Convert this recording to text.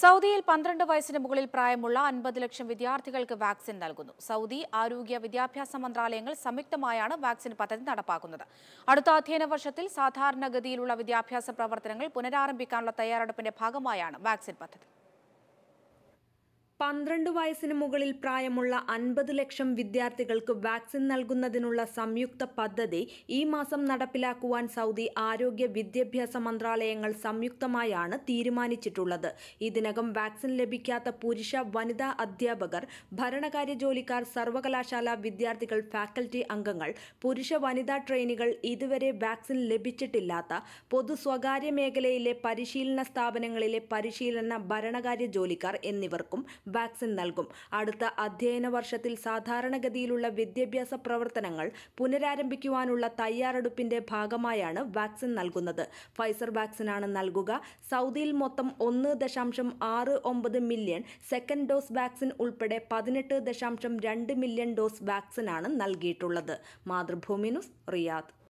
സൗദിയിൽ പന്ത്രണ്ട് വയസ്സിന് മുകളിൽ പ്രായമുള്ള അൻപത് ലക്ഷം വിദ്യാർത്ഥികൾക്ക് വാക്സിൻ നൽകുന്നു സൗദി ആരോഗ്യ വിദ്യാഭ്യാസ മന്ത്രാലയങ്ങൾ സംയുക്തമായാണ് വാക്സിൻ പദ്ധതി നടപ്പാക്കുന്നത് അടുത്ത അധ്യയന വർഷത്തിൽ സാധാരണഗതിയിലുള്ള വിദ്യാഭ്യാസ പ്രവർത്തനങ്ങൾ പുനരാരംഭിക്കാനുള്ള തയ്യാറെടുപ്പിന്റെ ഭാഗമായാണ് വാക്സിൻ പദ്ധതി പന്ത്രണ്ട് വയസ്സിന് മുകളിൽ പ്രായമുള്ള അൻപത് ലക്ഷം വിദ്യാർത്ഥികൾക്ക് വാക്സിൻ നൽകുന്നതിനുള്ള സംയുക്ത പദ്ധതി ഈ മാസം നടപ്പിലാക്കുവാൻ സൗദി ആരോഗ്യ വിദ്യാഭ്യാസ മന്ത്രാലയങ്ങൾ സംയുക്തമായാണ് തീരുമാനിച്ചിട്ടുള്ളത് ഇതിനകം വാക്സിൻ ലഭിക്കാത്ത പുരുഷ വനിതാ അധ്യാപകർ ഭരണകാര്യ ജോലിക്കാർ സർവകലാശാല വിദ്യാർത്ഥികൾ ഫാക്കൽറ്റി അംഗങ്ങൾ പുരുഷ വനിതാ ട്രെയിനികൾ ഇതുവരെ വാക്സിൻ ലഭിച്ചിട്ടില്ലാത്ത പൊതു സ്വകാര്യ മേഖലയിലെ പരിശീലന സ്ഥാപനങ്ങളിലെ പരിശീലന ഭരണകാര്യ ജോലിക്കാർ എന്നിവർക്കും വാക്സിൻ നൽകും അടുത്ത അധ്യയന വർഷത്തിൽ സാധാരണഗതിയിലുള്ള വിദ്യാഭ്യാസ പ്രവർത്തനങ്ങൾ പുനരാരംഭിക്കുവാനുള്ള തയ്യാറെടുപ്പിന്റെ ഭാഗമായാണ് വാക്സിൻ നൽകുന്നത് ഫൈസർ വാക്സിനാണ് നൽകുക സൗദിയിൽ മൊത്തം ഒന്ന് ദശാംശം ആറ് ഒമ്പത് മില്യൺ സെക്കൻഡ് ഡോസ് വാക്സിൻ ഉൾപ്പെടെ പതിനെട്ട് ദശാംശം രണ്ട് മില്യൺ ഡോസ് വാക്സിനാണ് നൽകിയിട്ടുള്ളത് മാതൃഭൂമി ന്യൂസ് റിയാദ്